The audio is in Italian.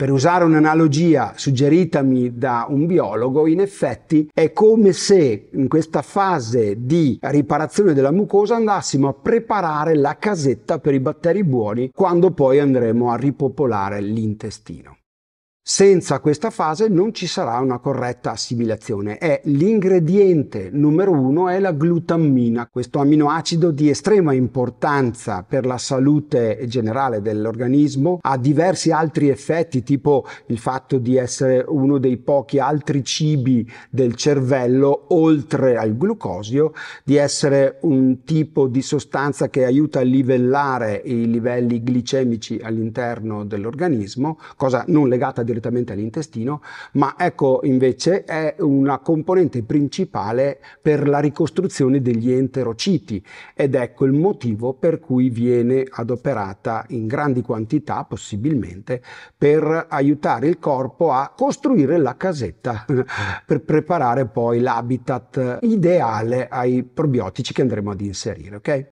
Per usare un'analogia suggeritami da un biologo, in effetti è come se in questa fase di riparazione della mucosa andassimo a preparare la casetta per i batteri buoni quando poi andremo a ripopolare l'intestino. Senza questa fase non ci sarà una corretta assimilazione. È l'ingrediente numero uno è la glutammina, questo aminoacido di estrema importanza per la salute generale dell'organismo, ha diversi altri effetti, tipo il fatto di essere uno dei pochi altri cibi del cervello oltre al glucosio, di essere un tipo di sostanza che aiuta a livellare i livelli glicemici all'interno dell'organismo, cosa non legata direttamente all'intestino, ma ecco invece è una componente principale per la ricostruzione degli enterociti ed ecco il motivo per cui viene adoperata in grandi quantità possibilmente per aiutare il corpo a costruire la casetta per preparare poi l'habitat ideale ai probiotici che andremo ad inserire, ok?